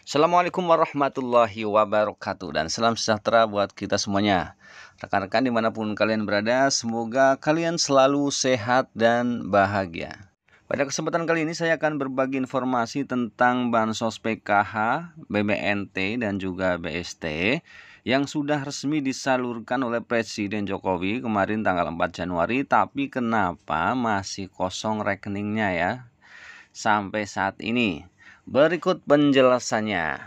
Assalamualaikum warahmatullahi wabarakatuh dan salam sejahtera buat kita semuanya. Rekan-rekan dimanapun kalian berada, semoga kalian selalu sehat dan bahagia. Pada kesempatan kali ini saya akan berbagi informasi tentang Bansos PKH, BBNT, dan juga BST yang sudah resmi disalurkan oleh Presiden Jokowi kemarin tanggal 4 Januari tapi kenapa masih kosong rekeningnya ya sampai saat ini. Berikut penjelasannya.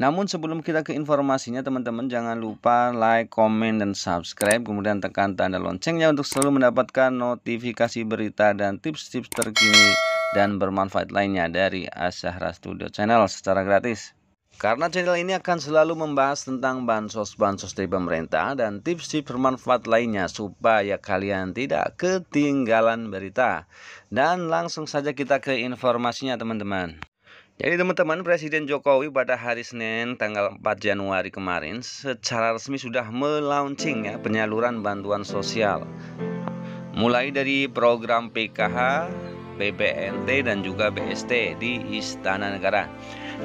Namun sebelum kita ke informasinya teman-teman jangan lupa like, komen, dan subscribe Kemudian tekan tanda loncengnya untuk selalu mendapatkan notifikasi berita dan tips-tips terkini dan bermanfaat lainnya dari Asyahra Studio Channel secara gratis Karena channel ini akan selalu membahas tentang bansos-bansos dari pemerintah dan tips-tips bermanfaat lainnya supaya kalian tidak ketinggalan berita Dan langsung saja kita ke informasinya teman-teman jadi teman-teman Presiden Jokowi pada hari Senin tanggal 4 Januari kemarin secara resmi sudah melaunching ya penyaluran bantuan sosial. Mulai dari program PKH, BPNT dan juga BST di Istana Negara.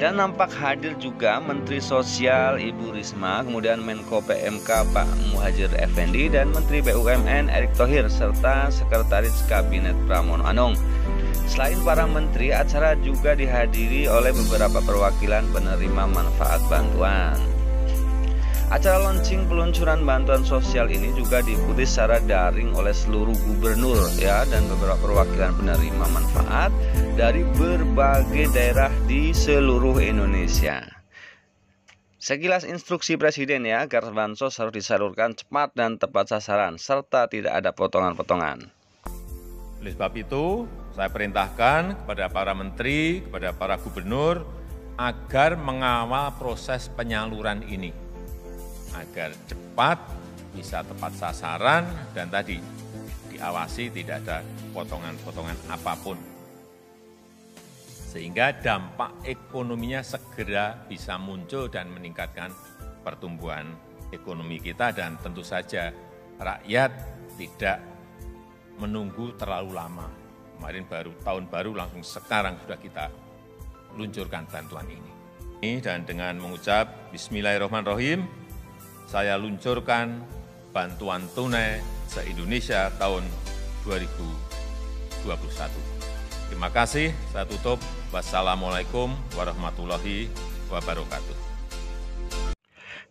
Dan nampak hadir juga Menteri Sosial Ibu Risma, kemudian Menko PMK Pak Muhajir Effendi dan Menteri BUMN Erick Thohir serta Sekretaris Kabinet Pramono Anung. Selain para menteri, acara juga dihadiri oleh beberapa perwakilan penerima manfaat bantuan. Acara launching peluncuran bantuan sosial ini juga diikuti secara daring oleh seluruh gubernur ya dan beberapa perwakilan penerima manfaat dari berbagai daerah di seluruh Indonesia. Sekilas instruksi Presiden ya agar bansos harus disalurkan cepat dan tepat sasaran serta tidak ada potongan-potongan. Oleh sebab itu, saya perintahkan kepada para menteri, kepada para gubernur, agar mengawal proses penyaluran ini, agar cepat, bisa tepat sasaran, dan tadi diawasi tidak ada potongan-potongan apapun. Sehingga dampak ekonominya segera bisa muncul dan meningkatkan pertumbuhan ekonomi kita dan tentu saja rakyat tidak menunggu terlalu lama. Kemarin baru tahun baru langsung sekarang sudah kita luncurkan bantuan ini. Ini dan dengan mengucap Bismillahirrahmanirrahim, saya luncurkan bantuan tunai se-Indonesia tahun 2021. Terima kasih, saya tutup. Wassalamualaikum warahmatullahi wabarakatuh.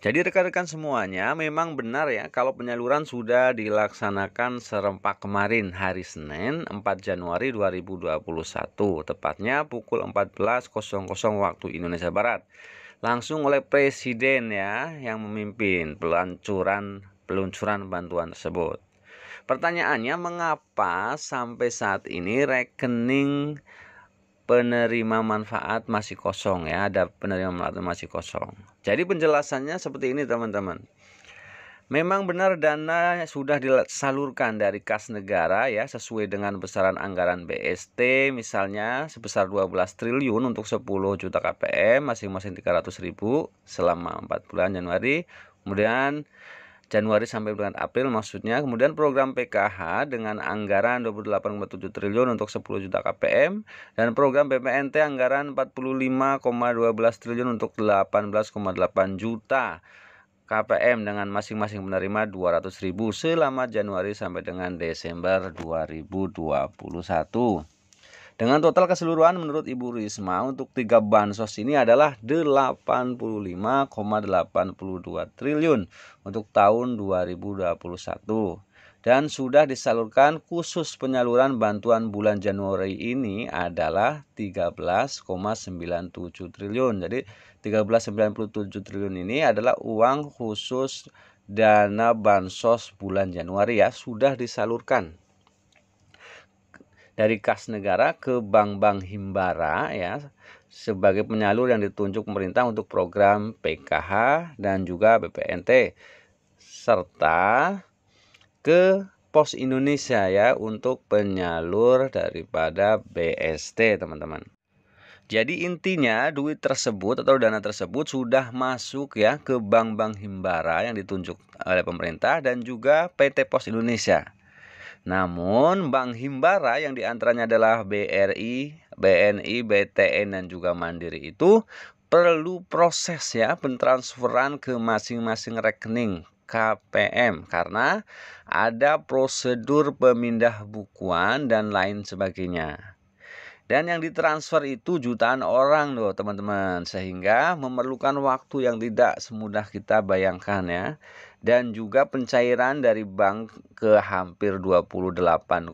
Jadi rekan-rekan semuanya memang benar ya kalau penyaluran sudah dilaksanakan serempak kemarin hari Senin 4 Januari 2021 tepatnya pukul 14.00 waktu Indonesia Barat langsung oleh presiden ya yang memimpin peluncuran peluncuran bantuan tersebut. Pertanyaannya mengapa sampai saat ini rekening penerima manfaat masih kosong ya ada penerima manfaat masih kosong. Jadi penjelasannya seperti ini teman-teman. Memang benar dana sudah disalurkan dari kas negara ya sesuai dengan besaran anggaran BST misalnya sebesar 12 triliun untuk 10 juta KPM masing-masing 300 ribu selama 4 bulan Januari. Kemudian Januari sampai bulan April maksudnya. Kemudian program PKH dengan anggaran 28,7 triliun untuk 10 juta KPM dan program BPNT anggaran 45,12 triliun untuk 18,8 juta KPM dengan masing-masing menerima 200.000 selama Januari sampai dengan Desember 2021. Dengan total keseluruhan menurut Ibu Risma untuk tiga bansos ini adalah 85,82 triliun untuk tahun 2021 dan sudah disalurkan khusus penyaluran bantuan bulan Januari ini adalah 13,97 triliun. Jadi 13,97 triliun ini adalah uang khusus dana bansos bulan Januari ya sudah disalurkan dari kas negara ke bank-bank himbara ya sebagai penyalur yang ditunjuk pemerintah untuk program PKH dan juga BPNT serta ke Pos Indonesia ya untuk penyalur daripada BST teman-teman. Jadi intinya duit tersebut atau dana tersebut sudah masuk ya ke bank-bank himbara yang ditunjuk oleh pemerintah dan juga PT Pos Indonesia. Namun bank Himbara yang diantaranya adalah BRI, BNI, BTN dan juga Mandiri itu perlu proses ya pentransferan ke masing-masing rekening KPM karena ada prosedur pemindah bukuan dan lain sebagainya. Dan yang ditransfer itu jutaan orang loh teman-teman Sehingga memerlukan waktu yang tidak semudah kita bayangkan ya Dan juga pencairan dari bank ke hampir 28,8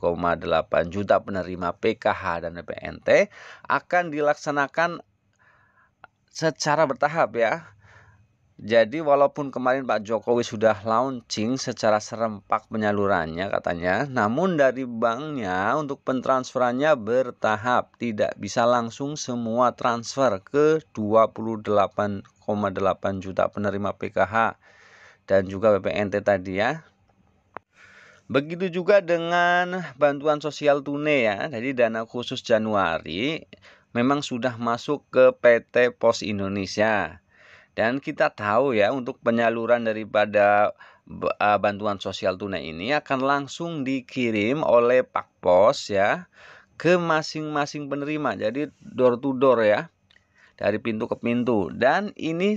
juta penerima PKH dan PNT Akan dilaksanakan secara bertahap ya jadi walaupun kemarin Pak Jokowi sudah launching secara serempak penyalurannya katanya, namun dari banknya untuk pentransferannya bertahap, tidak bisa langsung semua transfer ke 28,8 juta penerima PKH dan juga BPNT tadi ya. Begitu juga dengan bantuan sosial tunai ya. Jadi dana khusus Januari memang sudah masuk ke PT Pos Indonesia dan kita tahu ya untuk penyaluran daripada e, bantuan sosial tunai ini akan langsung dikirim oleh Pak Pos ya ke masing-masing penerima. Jadi door to door ya. Dari pintu ke pintu dan ini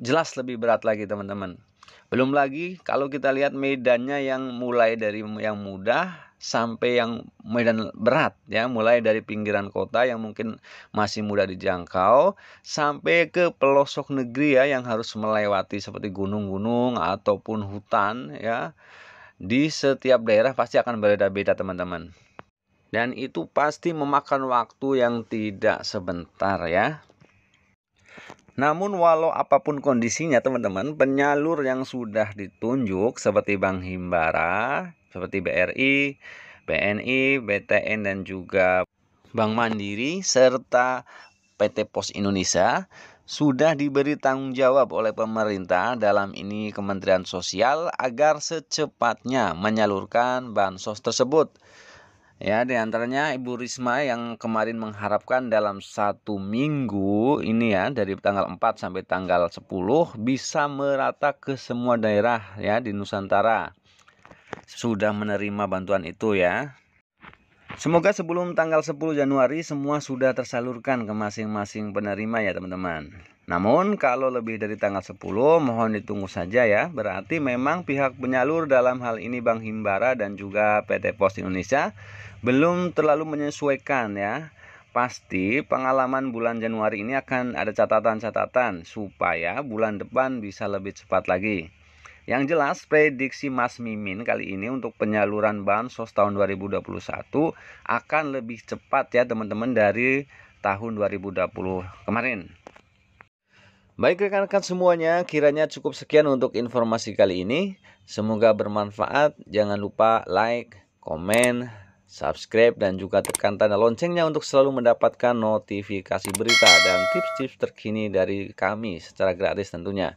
jelas lebih berat lagi teman-teman. Belum lagi kalau kita lihat medannya yang mulai dari yang mudah sampai yang medan berat ya mulai dari pinggiran kota yang mungkin masih mudah dijangkau sampai ke pelosok negeri ya yang harus melewati seperti gunung-gunung ataupun hutan ya di setiap daerah pasti akan berbeda-beda teman-teman dan itu pasti memakan waktu yang tidak sebentar ya namun walau apapun kondisinya teman-teman penyalur yang sudah ditunjuk seperti bang Himbara seperti BRI, BNI, BTN dan juga Bank Mandiri serta PT Pos Indonesia sudah diberi tanggung jawab oleh pemerintah dalam ini Kementerian Sosial agar secepatnya menyalurkan bansos tersebut. Ya, di antaranya Ibu Risma yang kemarin mengharapkan dalam satu minggu ini ya dari tanggal 4 sampai tanggal 10 bisa merata ke semua daerah ya di Nusantara sudah menerima bantuan itu ya. Semoga sebelum tanggal 10 Januari semua sudah tersalurkan ke masing-masing penerima ya teman-teman. Namun kalau lebih dari tanggal 10 mohon ditunggu saja ya. Berarti memang pihak penyalur dalam hal ini Bank Himbara dan juga PT Pos Indonesia belum terlalu menyesuaikan ya. Pasti pengalaman bulan Januari ini akan ada catatan-catatan supaya bulan depan bisa lebih cepat lagi. Yang jelas prediksi Mas Mimin kali ini untuk penyaluran bansos tahun 2021 akan lebih cepat ya teman-teman dari tahun 2020 kemarin. Baik rekan-rekan semuanya, kiranya cukup sekian untuk informasi kali ini. Semoga bermanfaat. Jangan lupa like, komen, subscribe, dan juga tekan tanda loncengnya untuk selalu mendapatkan notifikasi berita dan tips-tips terkini dari kami secara gratis tentunya.